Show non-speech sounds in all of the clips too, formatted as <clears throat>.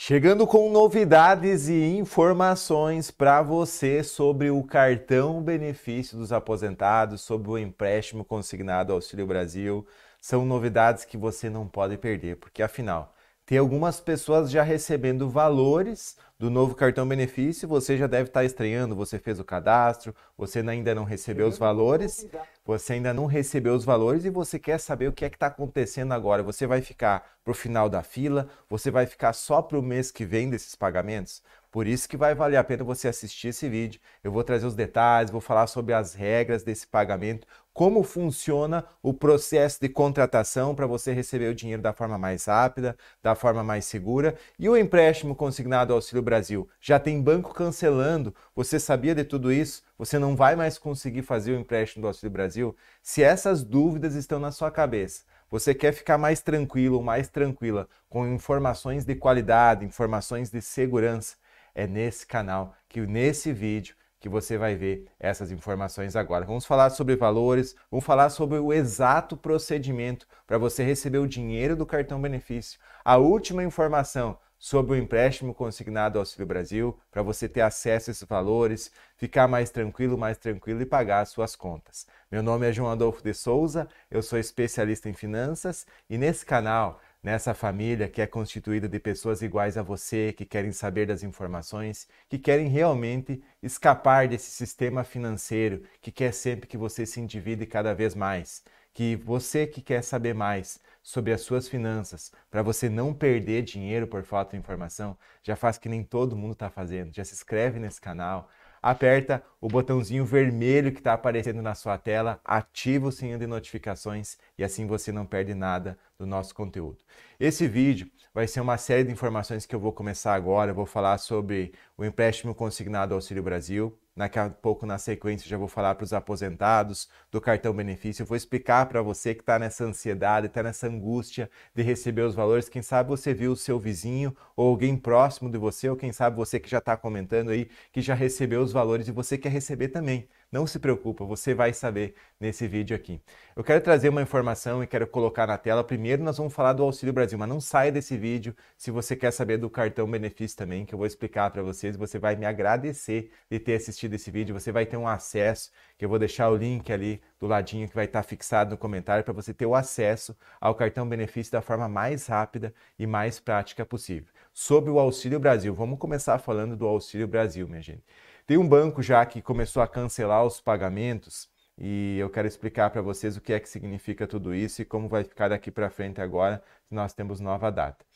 Chegando com novidades e informações para você sobre o cartão benefício dos aposentados, sobre o empréstimo consignado ao Auxílio Brasil. São novidades que você não pode perder, porque afinal, tem algumas pessoas já recebendo valores do novo cartão benefício. Você já deve estar estreando, você fez o cadastro, você ainda não recebeu os valores, você ainda não recebeu os valores e você quer saber o que é que está acontecendo agora. Você vai ficar para o final da fila? Você vai ficar só para o mês que vem desses pagamentos? Por isso que vai valer a pena você assistir esse vídeo. Eu vou trazer os detalhes, vou falar sobre as regras desse pagamento, como funciona o processo de contratação para você receber o dinheiro da forma mais rápida, da forma mais segura. E o empréstimo consignado ao Auxílio Brasil? Já tem banco cancelando. Você sabia de tudo isso? Você não vai mais conseguir fazer o empréstimo do Auxílio Brasil? Se essas dúvidas estão na sua cabeça, você quer ficar mais tranquilo ou mais tranquila com informações de qualidade, informações de segurança é nesse canal, que nesse vídeo que você vai ver essas informações agora. Vamos falar sobre valores, vamos falar sobre o exato procedimento para você receber o dinheiro do cartão benefício, a última informação sobre o empréstimo consignado ao Auxílio Brasil, para você ter acesso a esses valores, ficar mais tranquilo, mais tranquilo e pagar as suas contas. Meu nome é João Adolfo de Souza, eu sou especialista em finanças e nesse canal nessa família que é constituída de pessoas iguais a você, que querem saber das informações, que querem realmente escapar desse sistema financeiro que quer sempre que você se endivide cada vez mais, que você que quer saber mais sobre as suas finanças, para você não perder dinheiro por falta de informação, já faz que nem todo mundo está fazendo. Já se inscreve nesse canal, aperta o botãozinho vermelho que está aparecendo na sua tela, ativa o sininho de notificações e assim você não perde nada do nosso conteúdo. Esse vídeo vai ser uma série de informações que eu vou começar agora. Eu vou falar sobre o empréstimo consignado ao Auxílio Brasil, Daqui a pouco, na sequência, já vou falar para os aposentados do cartão benefício. vou explicar para você que está nessa ansiedade, está nessa angústia de receber os valores. Quem sabe você viu o seu vizinho ou alguém próximo de você, ou quem sabe você que já está comentando aí, que já recebeu os valores e você quer receber também. Não se preocupa, você vai saber nesse vídeo aqui. Eu quero trazer uma informação e quero colocar na tela. Primeiro nós vamos falar do Auxílio Brasil, mas não saia desse vídeo se você quer saber do cartão benefício também, que eu vou explicar para vocês. Você vai me agradecer de ter assistido esse vídeo, você vai ter um acesso, que eu vou deixar o link ali do ladinho que vai estar tá fixado no comentário para você ter o acesso ao cartão benefício da forma mais rápida e mais prática possível. Sobre o Auxílio Brasil, vamos começar falando do Auxílio Brasil, minha gente. Tem um banco já que começou a cancelar os pagamentos e eu quero explicar para vocês o que é que significa tudo isso e como vai ficar daqui para frente agora, se nós temos nova data.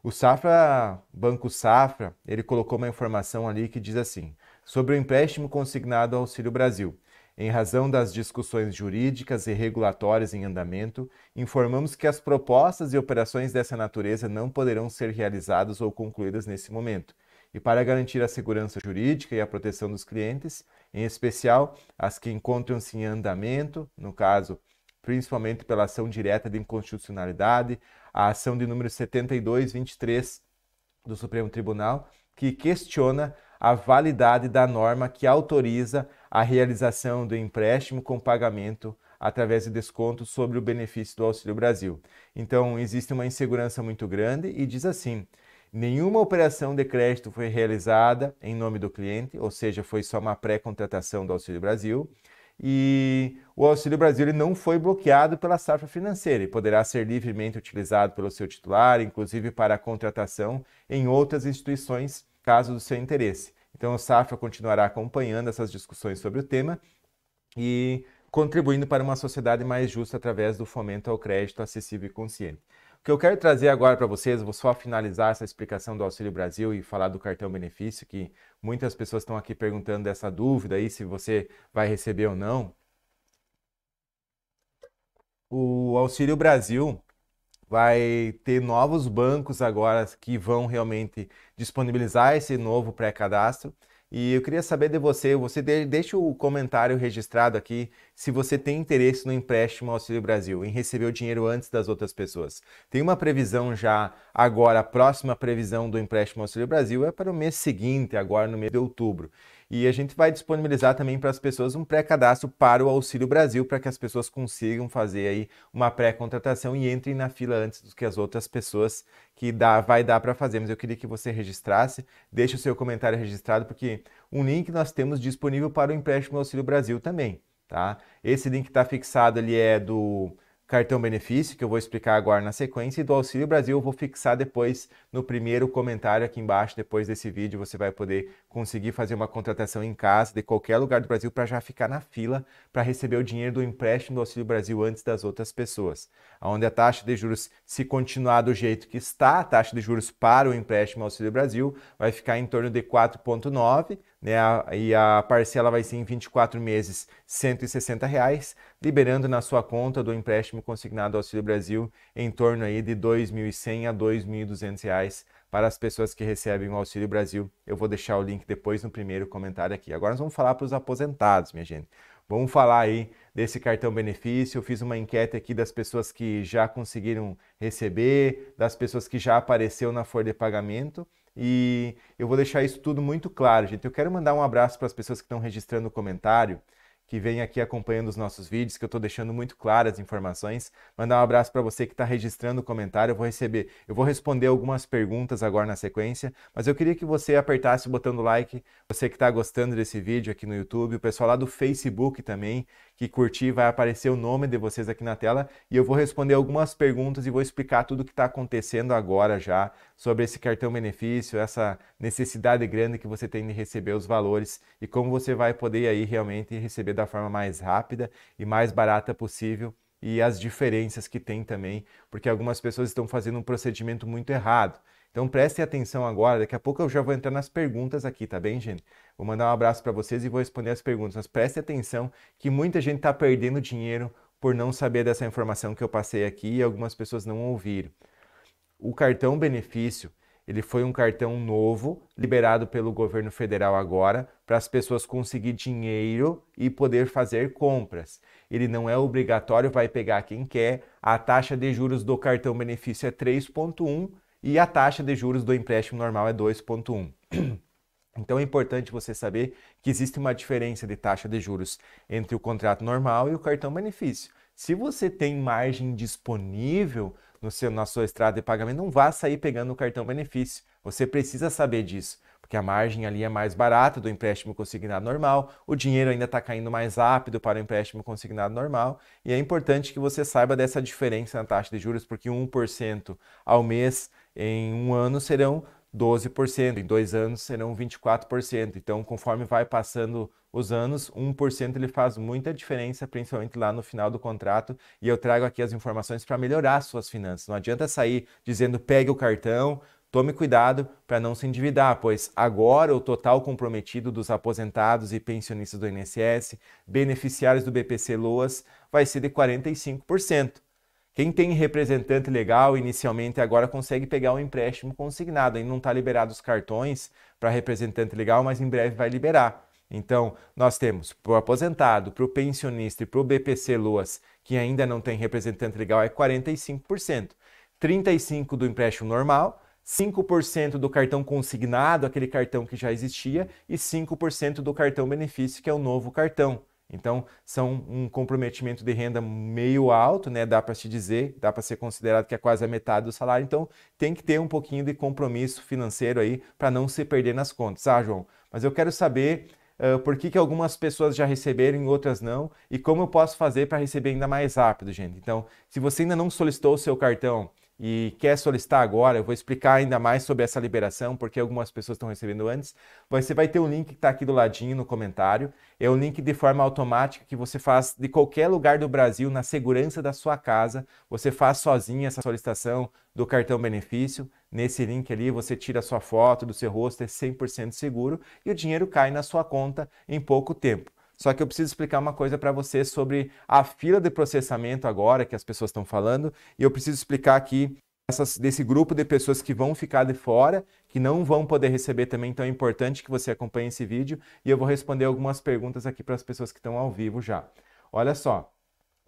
O Safra, Banco Safra, ele colocou uma informação ali que diz assim: sobre o empréstimo consignado ao Auxílio Brasil. Em razão das discussões jurídicas e regulatórias em andamento, informamos que as propostas e operações dessa natureza não poderão ser realizadas ou concluídas nesse momento e para garantir a segurança jurídica e a proteção dos clientes, em especial as que encontram-se em andamento, no caso, principalmente pela ação direta de inconstitucionalidade, a ação de número 7223 do Supremo Tribunal, que questiona a validade da norma que autoriza a realização do empréstimo com pagamento através de desconto sobre o benefício do Auxílio Brasil. Então, existe uma insegurança muito grande e diz assim: Nenhuma operação de crédito foi realizada em nome do cliente, ou seja, foi só uma pré-contratação do Auxílio Brasil. E o Auxílio Brasil não foi bloqueado pela safra financeira e poderá ser livremente utilizado pelo seu titular, inclusive para a contratação em outras instituições, caso do seu interesse. Então, o Safra continuará acompanhando essas discussões sobre o tema e contribuindo para uma sociedade mais justa através do fomento ao crédito acessível e consciente. O que eu quero trazer agora para vocês, vou só finalizar essa explicação do Auxílio Brasil e falar do cartão benefício, que muitas pessoas estão aqui perguntando dessa dúvida aí, se você vai receber ou não. O Auxílio Brasil vai ter novos bancos agora que vão realmente disponibilizar esse novo pré-cadastro. E eu queria saber de você, você deixa o comentário registrado aqui se você tem interesse no empréstimo Auxílio Brasil, em receber o dinheiro antes das outras pessoas. Tem uma previsão já agora, a próxima previsão do empréstimo Auxílio Brasil é para o mês seguinte, agora no mês de outubro. E a gente vai disponibilizar também para as pessoas um pré-cadastro para o Auxílio Brasil, para que as pessoas consigam fazer aí uma pré-contratação e entrem na fila antes do que as outras pessoas que dá, vai dar para fazer. Mas eu queria que você registrasse, deixe o seu comentário registrado, porque um link nós temos disponível para o empréstimo Auxílio Brasil também, tá? Esse link está fixado, ele é do cartão benefício, que eu vou explicar agora na sequência, e do Auxílio Brasil eu vou fixar depois no primeiro comentário aqui embaixo, depois desse vídeo, você vai poder conseguir fazer uma contratação em casa, de qualquer lugar do Brasil, para já ficar na fila para receber o dinheiro do empréstimo do Auxílio Brasil antes das outras pessoas. Onde a taxa de juros, se continuar do jeito que está, a taxa de juros para o empréstimo Auxílio Brasil vai ficar em torno de 4,9%, né, e a parcela vai ser em 24 meses R$ 160,00, reais, liberando na sua conta do empréstimo consignado ao Auxílio Brasil em torno aí de R$ 2.100 a R$ 2.200 reais para as pessoas que recebem o Auxílio Brasil. Eu vou deixar o link depois no primeiro comentário aqui. Agora nós vamos falar para os aposentados, minha gente. Vamos falar aí desse cartão benefício. Eu fiz uma enquete aqui das pessoas que já conseguiram receber, das pessoas que já apareceu na folha de pagamento e eu vou deixar isso tudo muito claro, gente. Eu quero mandar um abraço para as pessoas que estão registrando o comentário, que vem aqui acompanhando os nossos vídeos, que eu estou deixando muito claras as informações. Mandar um abraço para você que está registrando o comentário. Eu vou receber, eu vou responder algumas perguntas agora na sequência, mas eu queria que você apertasse o botão do like, você que está gostando desse vídeo aqui no YouTube, o pessoal lá do Facebook também, que curtir, vai aparecer o nome de vocês aqui na tela e eu vou responder algumas perguntas e vou explicar tudo o que está acontecendo agora já sobre esse cartão benefício, essa necessidade grande que você tem de receber os valores e como você vai poder aí realmente receber da forma mais rápida e mais barata possível e as diferenças que tem também, porque algumas pessoas estão fazendo um procedimento muito errado. Então prestem atenção agora, daqui a pouco eu já vou entrar nas perguntas aqui, tá bem, gente? Vou mandar um abraço para vocês e vou responder as perguntas. Mas preste atenção que muita gente está perdendo dinheiro por não saber dessa informação que eu passei aqui e algumas pessoas não ouviram. O cartão benefício, ele foi um cartão novo, liberado pelo governo federal agora, para as pessoas conseguir dinheiro e poder fazer compras. Ele não é obrigatório, vai pegar quem quer. A taxa de juros do cartão benefício é 3.1 e a taxa de juros do empréstimo normal é 2.1. <clears throat> Então é importante você saber que existe uma diferença de taxa de juros entre o contrato normal e o cartão benefício. Se você tem margem disponível no seu, na sua estrada de pagamento, não vá sair pegando o cartão benefício. Você precisa saber disso, porque a margem ali é mais barata do empréstimo consignado normal, o dinheiro ainda está caindo mais rápido para o empréstimo consignado normal, e é importante que você saiba dessa diferença na taxa de juros, porque 1% ao mês em um ano serão 12%, em dois anos serão 24%. Então, conforme vai passando os anos, 1% ele faz muita diferença, principalmente lá no final do contrato. E eu trago aqui as informações para melhorar suas finanças. Não adianta sair dizendo pegue o cartão, Tome cuidado para não se endividar, pois agora o total comprometido dos aposentados e pensionistas do INSS, beneficiários do BPC Loas, vai ser de 45%. Quem tem representante legal inicialmente agora consegue pegar o um empréstimo consignado. Ainda não está liberado os cartões para representante legal, mas em breve vai liberar. Então, nós temos para o aposentado, para o pensionista e para o BPC Loas, que ainda não tem representante legal, é 45%. 35% do empréstimo normal, 5% do cartão consignado, aquele cartão que já existia, e 5% do cartão benefício, que é o novo cartão. Então, são um comprometimento de renda meio alto, né? Dá para se dizer, dá para ser considerado que é quase a metade do salário. Então, tem que ter um pouquinho de compromisso financeiro aí para não se perder nas contas. Ah, João, mas eu quero saber Uh, por que, que algumas pessoas já receberam e outras não, e como eu posso fazer para receber ainda mais rápido, gente. Então, se você ainda não solicitou o seu cartão e quer solicitar agora, eu vou explicar ainda mais sobre essa liberação, porque algumas pessoas estão recebendo antes. Você vai ter um link que está aqui do ladinho no comentário. É um link de forma automática que você faz de qualquer lugar do Brasil, na segurança da sua casa. Você faz sozinho essa solicitação do cartão benefício. Nesse link ali, você tira a sua foto do seu rosto, é 100% seguro e o dinheiro cai na sua conta em pouco tempo. Só que eu preciso explicar uma coisa para você sobre a fila de processamento agora que as pessoas estão falando, e eu preciso explicar aqui essas, desse grupo de pessoas que vão ficar de fora, que não vão poder receber também, então é importante que você acompanhe esse vídeo e eu vou responder algumas perguntas aqui para as pessoas que estão ao vivo já. Olha só,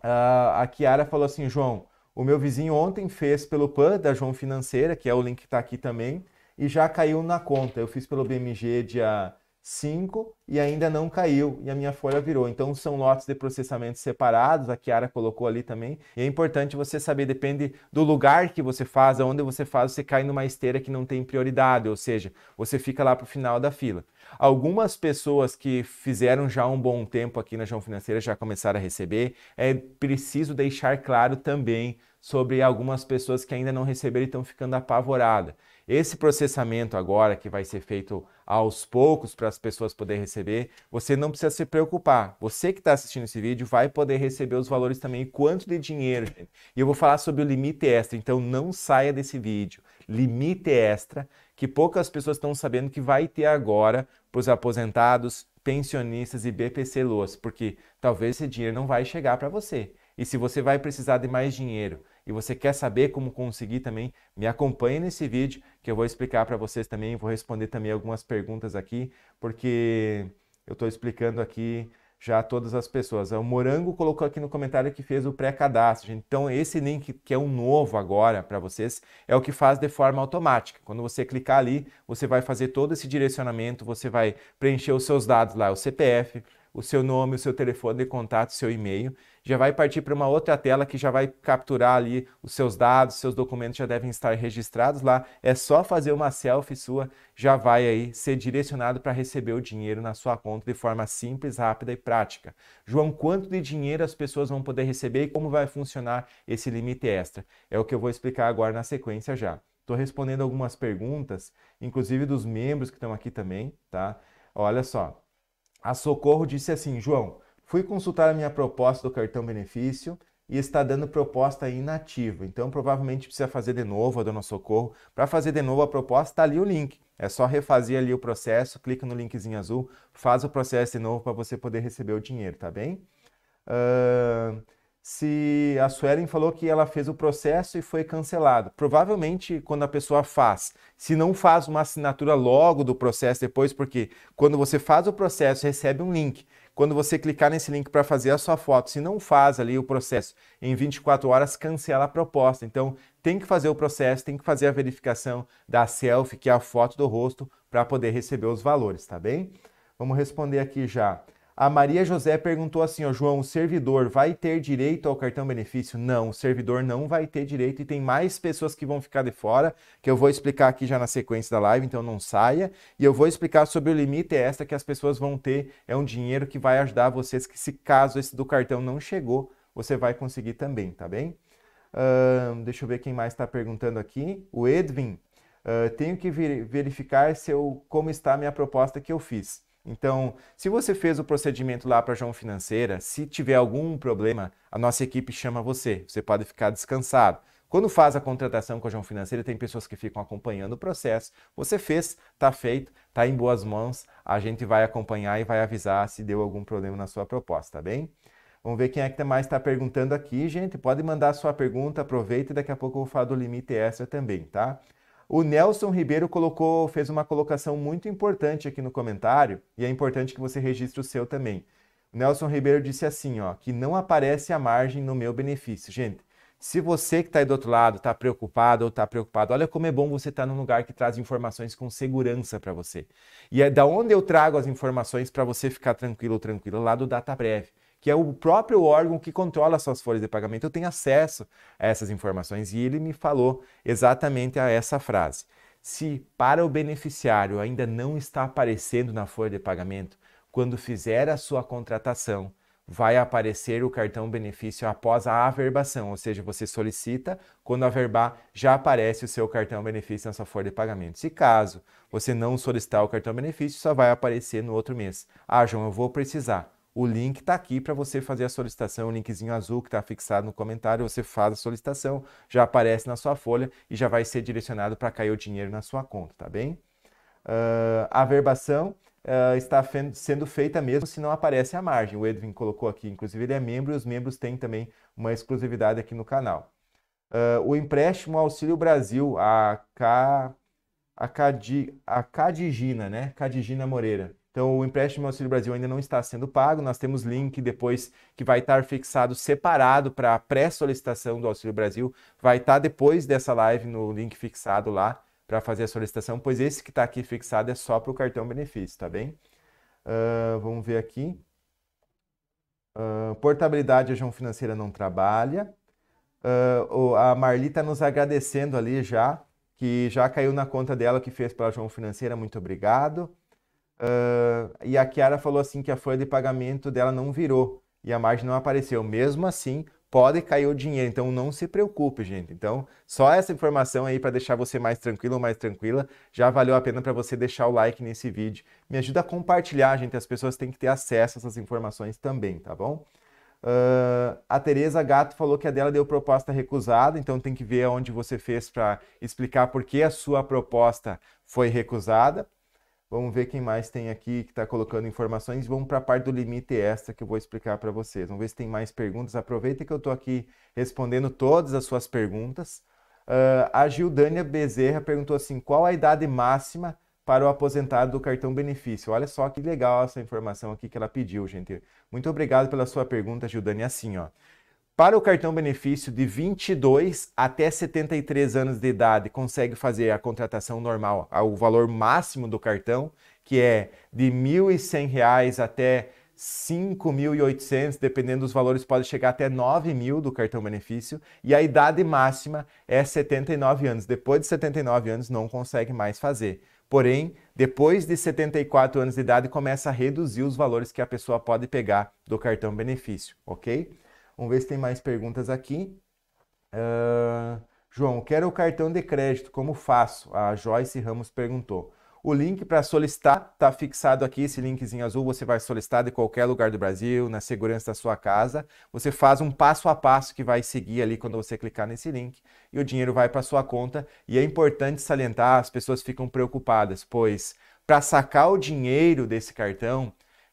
a Kiara falou assim, João, o meu vizinho ontem fez pelo PAN da João Financeira, que é o link que está aqui também, e já caiu na conta. Eu fiz pelo BMG dia 5 e ainda não caiu e a minha folha virou. Então são lotes de processamento separados, a Kiara colocou ali também. E é importante você saber, depende do lugar que você faz, aonde você faz, você cai numa esteira que não tem prioridade, ou seja, você fica lá para o final da fila. Algumas pessoas que fizeram já um bom tempo aqui na João Financeira já começaram a receber. É preciso deixar claro também sobre algumas pessoas que ainda não receberam e estão ficando apavoradas. Esse processamento agora que vai ser feito aos poucos para as pessoas poderem receber, você não precisa se preocupar. Você que está assistindo esse vídeo vai poder receber os valores também, quanto de dinheiro. Gente. E eu vou falar sobre o limite extra, então não saia desse vídeo. Limite extra que poucas pessoas estão sabendo que vai ter agora para os aposentados, pensionistas e BPC Loas, porque talvez esse dinheiro não vai chegar para você. E se você vai precisar de mais dinheiro e você quer saber como conseguir também, me acompanhe nesse vídeo que eu vou explicar para vocês também, vou responder também algumas perguntas aqui, porque eu estou explicando aqui já todas as pessoas. O Morango colocou aqui no comentário que fez o pré-cadastro. Então, esse link que é um novo agora para vocês é o que faz de forma automática. Quando você clicar ali, você vai fazer todo esse direcionamento, você vai preencher os seus dados lá, o CPF, o seu nome, o seu telefone de contato, seu e-mail já vai partir para uma outra tela que já vai capturar ali os seus dados, seus documentos já devem estar registrados lá. É só fazer uma selfie sua, já vai aí ser direcionado para receber o dinheiro na sua conta de forma simples, rápida e prática. João, quanto de dinheiro as pessoas vão poder receber e como vai funcionar esse limite extra? É o que eu vou explicar agora na sequência já. Estou respondendo algumas perguntas, inclusive dos membros que estão aqui também, tá? Olha só. A Socorro disse assim, João, Fui consultar a minha proposta do cartão benefício e está dando proposta inativa. Então, provavelmente precisa fazer de novo a Dona Socorro. Para fazer de novo a proposta, está ali o link. É só refazer ali o processo, clica no linkzinho azul, faz o processo de novo para você poder receber o dinheiro, tá bem? Uh, se a Suelen falou que ela fez o processo e foi cancelado. Provavelmente, quando a pessoa faz, se não faz uma assinatura logo do processo depois, porque quando você faz o processo, recebe um link quando você clicar nesse link para fazer a sua foto, se não faz ali o processo em 24 horas, cancela a proposta. Então, tem que fazer o processo, tem que fazer a verificação da selfie, que é a foto do rosto, para poder receber os valores, tá bem? Vamos responder aqui já. A Maria José perguntou assim, ó, João, o servidor vai ter direito ao cartão benefício? Não, o servidor não vai ter direito e tem mais pessoas que vão ficar de fora, que eu vou explicar aqui já na sequência da live, então não saia. E eu vou explicar sobre o limite extra que as pessoas vão ter, é um dinheiro que vai ajudar vocês, que se caso esse do cartão não chegou, você vai conseguir também, tá bem? Uh, deixa eu ver quem mais está perguntando aqui. O Edwin, uh, tenho que verificar se eu, como está a minha proposta que eu fiz. Então, se você fez o procedimento lá para João Financeira, se tiver algum problema, a nossa equipe chama você. Você pode ficar descansado. Quando faz a contratação com a João Financeira, tem pessoas que ficam acompanhando o processo. Você fez, está feito, está em boas mãos. A gente vai acompanhar e vai avisar se deu algum problema na sua proposta, tá bem? Vamos ver quem é que tá mais está perguntando aqui, gente. Pode mandar sua pergunta, aproveita e daqui a pouco eu vou falar do limite extra também, tá? O Nelson Ribeiro colocou, fez uma colocação muito importante aqui no comentário, e é importante que você registre o seu também. O Nelson Ribeiro disse assim, ó, que não aparece a margem no meu benefício. Gente, se você que está aí do outro lado está preocupado ou está preocupado, olha como é bom você estar tá num lugar que traz informações com segurança para você. E é da onde eu trago as informações para você ficar tranquilo ou tranquilo, lá do Data Breve que é o próprio órgão que controla suas folhas de pagamento. Eu tenho acesso a essas informações e ele me falou exatamente a essa frase. Se para o beneficiário ainda não está aparecendo na folha de pagamento, quando fizer a sua contratação, vai aparecer o cartão benefício após a averbação, ou seja, você solicita, quando averbar, já aparece o seu cartão benefício na sua folha de pagamento. Se caso você não solicitar o cartão benefício, só vai aparecer no outro mês. Ah, João, eu vou precisar. O link está aqui para você fazer a solicitação, o linkzinho azul que está fixado no comentário. Você faz a solicitação, já aparece na sua folha e já vai ser direcionado para cair o dinheiro na sua conta, tá bem? Uh, a verbação uh, está sendo feita mesmo se não aparece a margem. O Edwin colocou aqui, inclusive ele é membro e os membros têm também uma exclusividade aqui no canal. Uh, o empréstimo Auxílio Brasil, a, K, a, Cadi, a Cadigina, né? Cadigina Moreira. Então, o empréstimo Auxílio Brasil ainda não está sendo pago. Nós temos link depois que vai estar fixado separado para a pré-solicitação do Auxílio Brasil. Vai estar depois dessa live no link fixado lá para fazer a solicitação, pois esse que está aqui fixado é só para o cartão benefício, tá bem? Uh, vamos ver aqui. Uh, portabilidade, a João Financeira não trabalha. Uh, a Marli está nos agradecendo ali já, que já caiu na conta dela que fez para a João Financeira, muito obrigado. Uh, e a Kiara falou assim que a folha de pagamento dela não virou e a margem não apareceu. Mesmo assim, pode cair o dinheiro, então não se preocupe, gente. Então, só essa informação aí para deixar você mais tranquilo ou mais tranquila, já valeu a pena para você deixar o like nesse vídeo. Me ajuda a compartilhar, gente, as pessoas têm que ter acesso a essas informações também, tá bom? Uh, a Tereza Gato falou que a dela deu proposta recusada, então tem que ver onde você fez para explicar por que a sua proposta foi recusada. Vamos ver quem mais tem aqui que está colocando informações. Vamos para a parte do limite extra que eu vou explicar para vocês. Vamos ver se tem mais perguntas. Aproveita que eu estou aqui respondendo todas as suas perguntas. Uh, a Gildânia Bezerra perguntou assim: qual a idade máxima para o aposentado do cartão benefício? Olha só que legal essa informação aqui que ela pediu, gente. Muito obrigado pela sua pergunta, Gildânia. Assim, ó. Para o cartão benefício de 22 até 73 anos de idade, consegue fazer a contratação normal, o valor máximo do cartão, que é de R$ 1.100 até 5.800, dependendo dos valores, pode chegar até 9.000 do cartão benefício. E a idade máxima é 79 anos. Depois de 79 anos, não consegue mais fazer. Porém, depois de 74 anos de idade, começa a reduzir os valores que a pessoa pode pegar do cartão benefício, ok? Vamos ver se tem mais perguntas aqui. Uh, João, quero o cartão de crédito, como faço? A Joyce Ramos perguntou. O link para solicitar está fixado aqui, esse linkzinho azul. Você vai solicitar de qualquer lugar do Brasil, na segurança da sua casa. Você faz um passo a passo que vai seguir ali quando você clicar nesse link e o dinheiro vai para sua conta. E é importante salientar: as pessoas ficam preocupadas, pois para sacar o dinheiro desse cartão,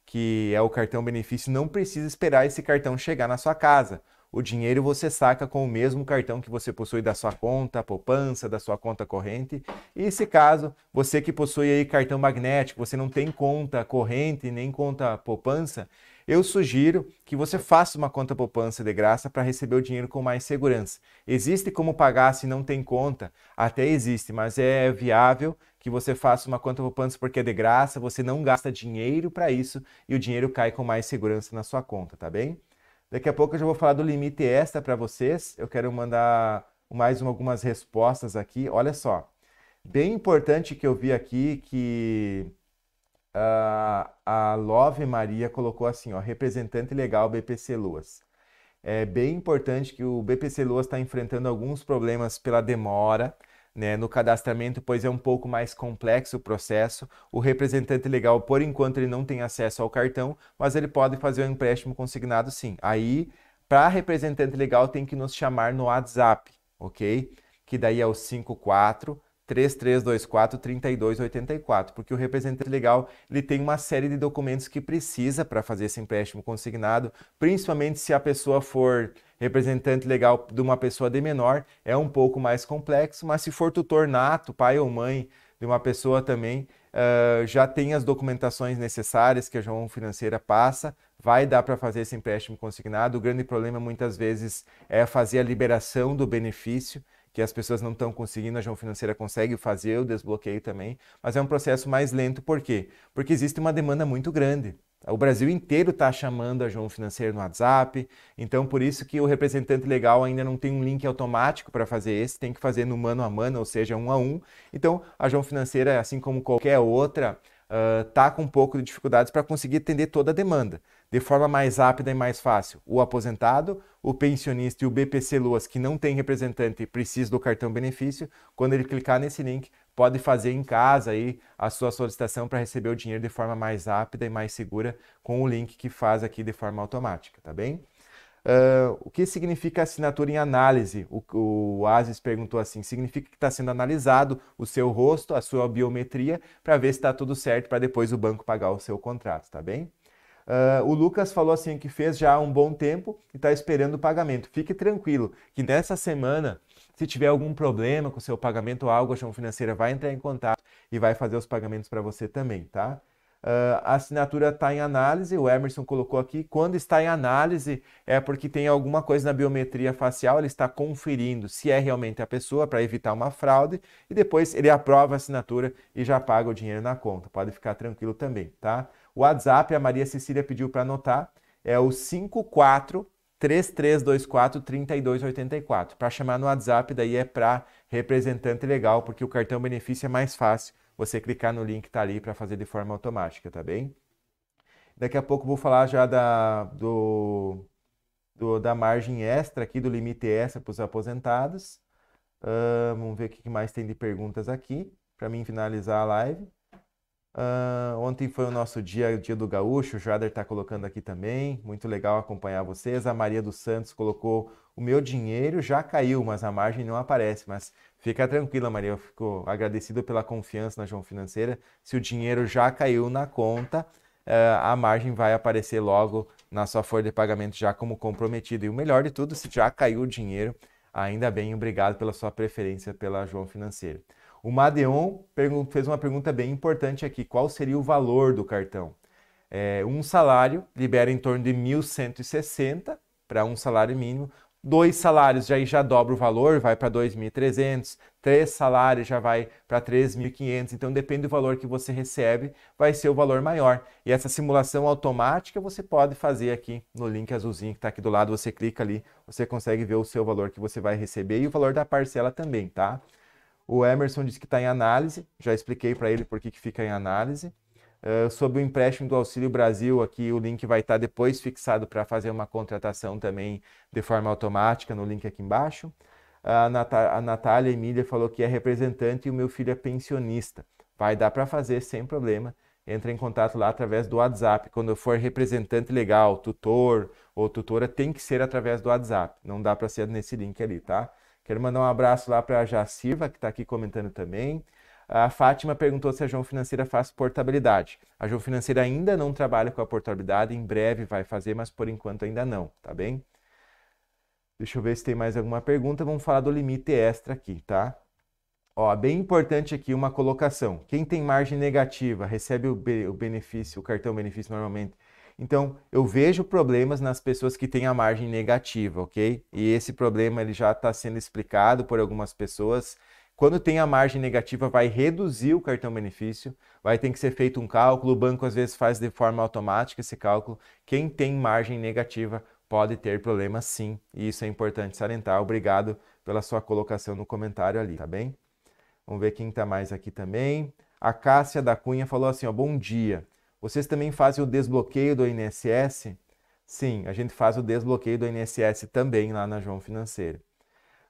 que é o cartão benefício, não precisa esperar esse cartão chegar na sua casa. O dinheiro você saca com o mesmo cartão que você possui da sua conta poupança, da sua conta corrente. E se caso você que possui aí cartão magnético, você não tem conta corrente nem conta poupança, eu sugiro que você faça uma conta poupança de graça para receber o dinheiro com mais segurança. Existe como pagar se não tem conta? Até existe, mas é viável que você faça uma conta poupança porque é de graça, você não gasta dinheiro para isso e o dinheiro cai com mais segurança na sua conta, tá bem? Daqui a pouco eu já vou falar do limite extra para vocês. Eu quero mandar mais algumas respostas aqui. Olha só, bem importante que eu vi aqui que uh, a Love Maria colocou assim, ó, representante legal BPC Luas. É bem importante que o BPC Luas está enfrentando alguns problemas pela demora né, no cadastramento, pois é um pouco mais complexo o processo. O representante legal, por enquanto, ele não tem acesso ao cartão, mas ele pode fazer o um empréstimo consignado sim. Aí, para representante legal, tem que nos chamar no WhatsApp, ok? Que daí é o 54 3324 3284, porque o representante legal ele tem uma série de documentos que precisa para fazer esse empréstimo consignado, principalmente se a pessoa for representante legal de uma pessoa de menor, é um pouco mais complexo, mas se for tutor nato, pai ou mãe de uma pessoa também, uh, já tem as documentações necessárias que a João Financeira passa, vai dar para fazer esse empréstimo consignado. O grande problema muitas vezes é fazer a liberação do benefício, que as pessoas não estão conseguindo, a João Financeira consegue fazer o desbloqueio também, mas é um processo mais lento, por quê? Porque existe uma demanda muito grande. O Brasil inteiro está chamando a João Financeira no WhatsApp, então por isso que o representante legal ainda não tem um link automático para fazer esse, tem que fazer no mano a mano, ou seja, um a um. Então a João Financeira, assim como qualquer outra, está ah, uh, com um pouco de dificuldades para conseguir atender toda a demanda de forma mais rápida e mais fácil. O aposentado, o pensionista e o BPC Luas que não tem representante e precisa do cartão benefício, quando ele clicar nesse link, pode fazer em casa aí a sua solicitação para receber o dinheiro de forma mais rápida e mais segura com o link que faz aqui de forma automática, tá bem? Uh, o que significa assinatura em análise? O, o Asis perguntou assim: significa que está sendo analisado o seu rosto, a sua biometria, para ver se está tudo certo, para depois o banco pagar o seu contrato, tá bem? Uh, o Lucas falou assim que fez já há um bom tempo e está esperando o pagamento. Fique tranquilo que nessa semana, se tiver algum problema com o seu pagamento ou algo, a Chão Financeira vai entrar em contato e vai fazer os pagamentos para você também, tá? Uh, a assinatura está em análise, o Emerson colocou aqui. Quando está em análise, é porque tem alguma coisa na biometria facial, ele está conferindo se é realmente a pessoa para evitar uma fraude e depois ele aprova a assinatura e já paga o dinheiro na conta. Pode ficar tranquilo também, tá? O WhatsApp, a Maria Cecília pediu para anotar, é o 5433243284 3284. Para chamar no WhatsApp, daí é para representante legal, porque o cartão benefício é mais fácil você clicar no link que está ali para fazer de forma automática, tá bem? Daqui a pouco vou falar já da, do, do da margem extra aqui, do limite extra para os aposentados. Uh, vamos ver o que mais tem de perguntas aqui, para mim finalizar a live. Uh, ontem foi o nosso dia, o dia do gaúcho, o Joader está colocando aqui também, muito legal acompanhar vocês. A Maria dos Santos colocou, o meu dinheiro já caiu, mas a margem não aparece, mas fica tranquila Maria, eu fico agradecido pela confiança na João Financeira. Se o dinheiro já caiu na conta, uh, a margem vai aparecer logo na sua folha de pagamento já como comprometida. E o melhor de tudo, se já caiu o dinheiro, ainda bem, obrigado pela sua preferência pela João Financeira. O Madeon fez uma pergunta bem importante aqui: qual seria o valor do cartão? É, um salário libera em torno de 1.160 para um salário mínimo. Dois salários já, já dobra o valor, vai para 2.300. Três salários já vai para 3.500. Então, depende do valor que você recebe, vai ser o valor maior. E essa simulação automática você pode fazer aqui no link azulzinho que está aqui do lado. Você clica ali, você consegue ver o seu valor que você vai receber e o valor da parcela também, tá? O Emerson disse que está em análise, já expliquei para ele por que, fica em análise. Uh, sobre o empréstimo do Auxílio Brasil, aqui o link vai estar tá depois fixado para fazer uma contratação também de forma automática, no link aqui embaixo. A, Nat a Natália Emília falou que é representante e o meu filho é pensionista. Vai dar para fazer sem problema. Entra em contato lá através do WhatsApp. Quando eu for representante legal, tutor ou tutora, tem que ser através do WhatsApp. Não dá para ser nesse link ali, tá? Quero mandar um abraço lá para a Jacirva, que está aqui comentando também. A Fátima perguntou se a João Financeira faz portabilidade. A João Financeira ainda não trabalha com a portabilidade, em breve vai fazer, mas por enquanto ainda não, tá bem? Deixa eu ver se tem mais alguma pergunta. Vamos falar do limite extra aqui, tá? Ó, bem importante aqui uma colocação. Quem tem margem negativa recebe o, benefício, o cartão benefício normalmente então, eu vejo problemas nas pessoas que têm a margem negativa, ok? E esse problema ele já está sendo explicado por algumas pessoas. Quando tem a margem negativa, vai reduzir o cartão benefício, vai ter que ser feito um cálculo, o banco às vezes faz de forma automática esse cálculo. Quem tem margem negativa pode ter problemas sim, e isso é importante salientar. Obrigado pela sua colocação no comentário ali, tá bem? Vamos ver quem está mais aqui também. A Cássia da Cunha falou assim, ó, bom dia. Vocês também fazem o desbloqueio do INSS? Sim, a gente faz o desbloqueio do INSS também lá na João Financeira.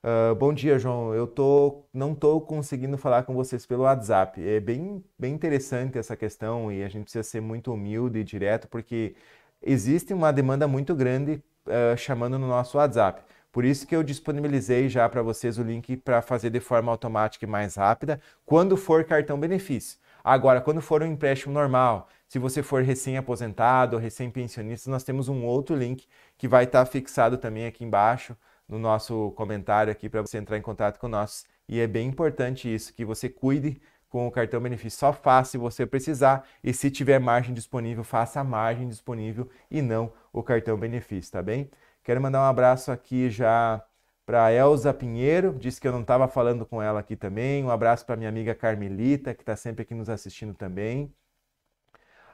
Uh, bom dia, João. Eu tô, não estou conseguindo falar com vocês pelo WhatsApp. É bem, bem interessante essa questão e a gente precisa ser muito humilde e direto, porque existe uma demanda muito grande uh, chamando no nosso WhatsApp. Por isso que eu disponibilizei já para vocês o link para fazer de forma automática e mais rápida, quando for cartão benefício. Agora, quando for um empréstimo normal, se você for recém-aposentado ou recém-pensionista, nós temos um outro link que vai estar tá fixado também aqui embaixo no nosso comentário aqui para você entrar em contato com nós. E é bem importante isso, que você cuide com o cartão benefício. Só faça se você precisar e se tiver margem disponível, faça a margem disponível e não o cartão benefício, tá bem? Quero mandar um abraço aqui já para Elza Pinheiro, disse que eu não estava falando com ela aqui também. Um abraço para minha amiga Carmelita, que está sempre aqui nos assistindo também.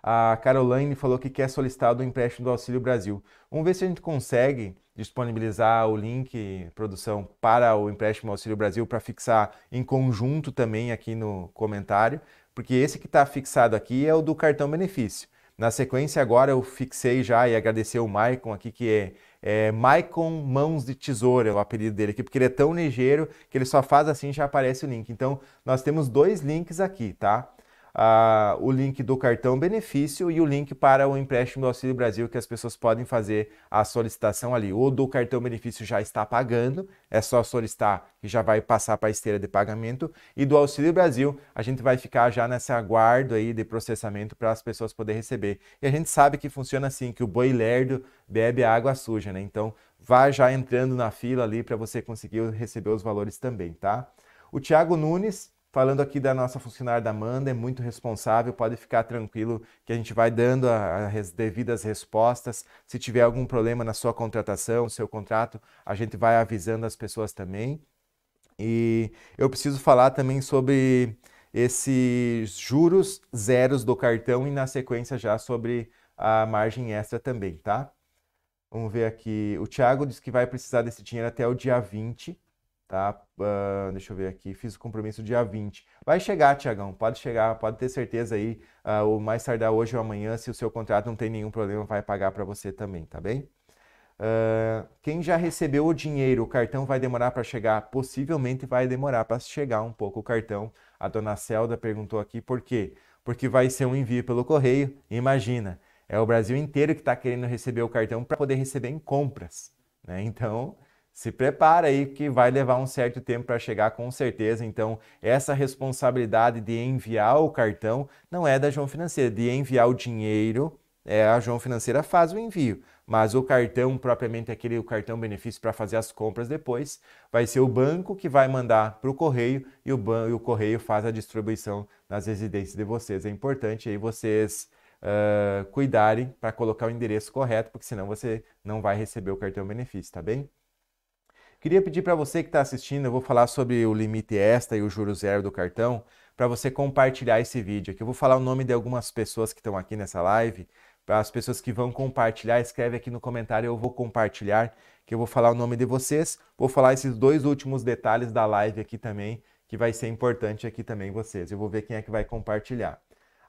A Caroline falou que quer solicitar o empréstimo do Auxílio Brasil. Vamos ver se a gente consegue disponibilizar o link, produção, para o empréstimo Auxílio Brasil, para fixar em conjunto também aqui no comentário, porque esse que está fixado aqui é o do cartão benefício. Na sequência, agora eu fixei já e agradecer o Maicon aqui, que é é, Maicon Mãos de Tesoura é o apelido dele aqui, porque ele é tão ligeiro que ele só faz assim e já aparece o link. Então, nós temos dois links aqui, tá? uh, o link do cartão benefício e o link para o empréstimo do Auxílio Brasil, que as pessoas podem fazer a solicitação ali. Ou do cartão benefício já está pagando, é só solicitar que já vai passar para a esteira de pagamento. E do Auxílio Brasil, a gente vai ficar já nesse aguardo aí de processamento para as pessoas poderem receber. E a gente sabe que funciona assim, que o boi lerdo bebe água suja, né? Então, vá já entrando na fila ali para você conseguir receber os valores também, tá? O Thiago Nunes Falando aqui da nossa funcionária Amanda, é muito responsável, pode ficar tranquilo que a gente vai dando as devidas respostas. Se tiver algum problema na sua contratação, seu contrato, a gente vai avisando as pessoas também. E eu preciso falar também sobre esses juros zeros do cartão e na sequência já sobre a margem extra também, tá? Vamos ver aqui. O Thiago disse que vai precisar desse dinheiro até o dia 20 tá? Uh, deixa eu ver aqui, fiz o compromisso dia 20. Vai chegar, Tiagão, pode chegar, pode ter certeza aí, uh, o mais tardar hoje ou amanhã, se o seu contrato não tem nenhum problema, vai pagar para você também, tá bem? Uh, quem já recebeu o dinheiro, o cartão vai demorar para chegar? Possivelmente vai demorar para chegar um pouco o cartão. A dona Celda perguntou aqui por quê? Porque vai ser um envio pelo correio, imagina, é o Brasil inteiro que está querendo receber o cartão para poder receber em compras, né? Então, se prepara aí que vai levar um certo tempo para chegar com certeza. Então, essa responsabilidade de enviar o cartão não é da João Financeira, de enviar o dinheiro, é, a João Financeira faz o envio, mas o cartão propriamente aquele o cartão benefício para fazer as compras depois, vai ser o banco que vai mandar para o correio e o, e o correio faz a distribuição nas residências de vocês. É importante aí vocês uh, cuidarem para colocar o endereço correto, porque senão você não vai receber o cartão benefício, tá bem? Queria pedir para você que está assistindo, eu vou falar sobre o limite esta e o juro zero do cartão, para você compartilhar esse vídeo. Aqui eu vou falar o nome de algumas pessoas que estão aqui nessa live. Para as pessoas que vão compartilhar, escreve aqui no comentário, eu vou compartilhar, que eu vou falar o nome de vocês. Vou falar esses dois últimos detalhes da live aqui também, que vai ser importante aqui também vocês. Eu vou ver quem é que vai compartilhar.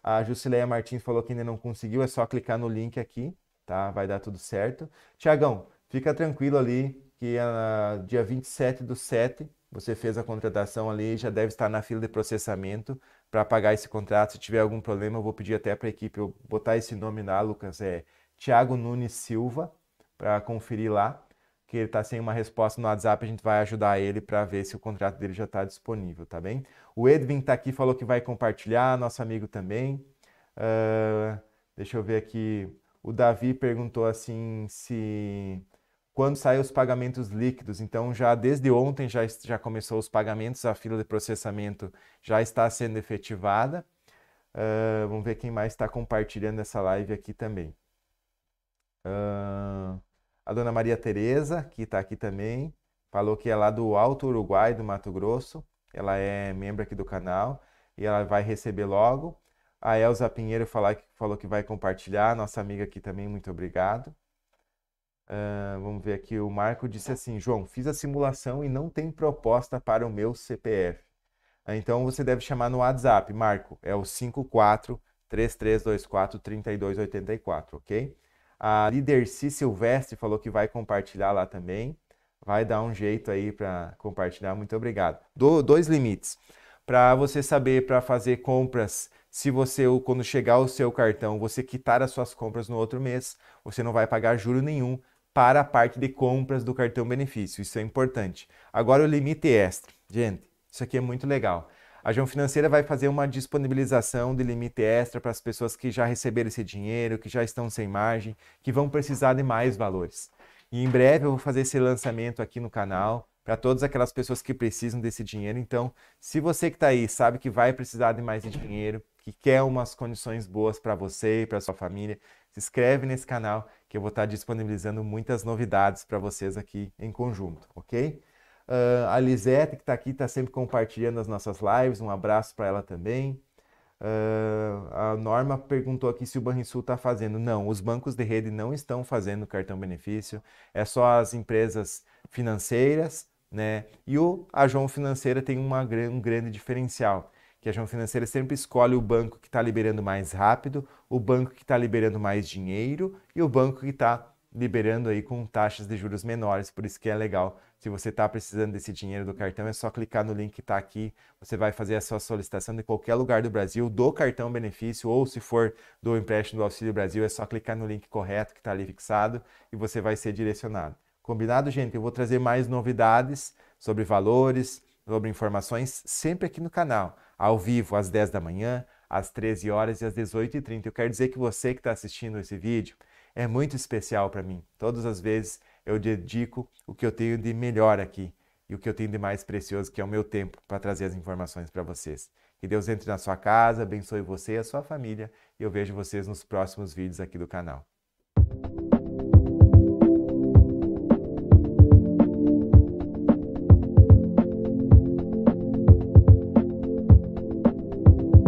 A Jusileia Martins falou que ainda não conseguiu, é só clicar no link aqui, tá? Vai dar tudo certo. Tiagão, fica tranquilo ali, que uh, dia 27 do 7 você fez a contratação ali, já deve estar na fila de processamento para pagar esse contrato. Se tiver algum problema, eu vou pedir até para a equipe botar esse nome lá, Lucas, é Tiago Nunes Silva, para conferir lá, que ele está sem uma resposta no WhatsApp, a gente vai ajudar ele para ver se o contrato dele já está disponível, tá bem? O Edwin está aqui, falou que vai compartilhar, nosso amigo também. Uh, deixa eu ver aqui, o Davi perguntou assim se quando saem os pagamentos líquidos. Então, já desde ontem já, já começou os pagamentos, a fila de processamento já está sendo efetivada. Uh, vamos ver quem mais está compartilhando essa live aqui também. Uh, a dona Maria Tereza, que está aqui também, falou que é lá do Alto Uruguai, do Mato Grosso. Ela é membro aqui do canal e ela vai receber logo. A Elza Pinheiro falar, falou que vai compartilhar, nossa amiga aqui também, muito obrigado. Uh, vamos ver aqui, o Marco disse assim, João, fiz a simulação e não tem proposta para o meu CPF. Ah, então você deve chamar no WhatsApp, Marco, é o 54 3324 3284, ok? A Liderci Silvestre falou que vai compartilhar lá também. Vai dar um jeito aí para compartilhar. Muito obrigado. Do, dois limites. Para você saber para fazer compras, se você, quando chegar o seu cartão, você quitar as suas compras no outro mês, você não vai pagar juro nenhum para a parte de compras do cartão benefício. Isso é importante. Agora o limite extra. Gente, isso aqui é muito legal. A João Financeira vai fazer uma disponibilização de limite extra para as pessoas que já receberam esse dinheiro, que já estão sem margem, que vão precisar de mais valores. E em breve eu vou fazer esse lançamento aqui no canal para todas aquelas pessoas que precisam desse dinheiro. Então, se você que está aí sabe que vai precisar de mais dinheiro, que quer umas condições boas para você e para sua família, se inscreve nesse canal que eu vou estar disponibilizando muitas novidades para vocês aqui em conjunto, ok? Uh, a Lisete, que está aqui, está sempre compartilhando as nossas lives, um abraço para ela também. Uh, a Norma perguntou aqui se o Banrisul está fazendo. Não, os bancos de rede não estão fazendo cartão benefício, é só as empresas financeiras, né? E o, a João Financeira tem uma, um grande diferencial que a gestão financeira sempre escolhe o banco que está liberando mais rápido, o banco que está liberando mais dinheiro e o banco que está liberando aí com taxas de juros menores. Por isso que é legal. Se você está precisando desse dinheiro do cartão, é só clicar no link que está aqui. Você vai fazer a sua solicitação de qualquer lugar do Brasil do cartão benefício ou se for do empréstimo do Auxílio Brasil, é só clicar no link correto que está ali fixado e você vai ser direcionado. Combinado, gente? Eu vou trazer mais novidades sobre valores, sobre informações sempre aqui no canal, ao vivo às 10 da manhã, às 13 horas e às 18h30. Eu quero dizer que você que está assistindo esse vídeo é muito especial para mim. Todas as vezes eu dedico o que eu tenho de melhor aqui e o que eu tenho de mais precioso, que é o meu tempo, para trazer as informações para vocês. Que Deus entre na sua casa, abençoe você e a sua família e eu vejo vocês nos próximos vídeos aqui do canal.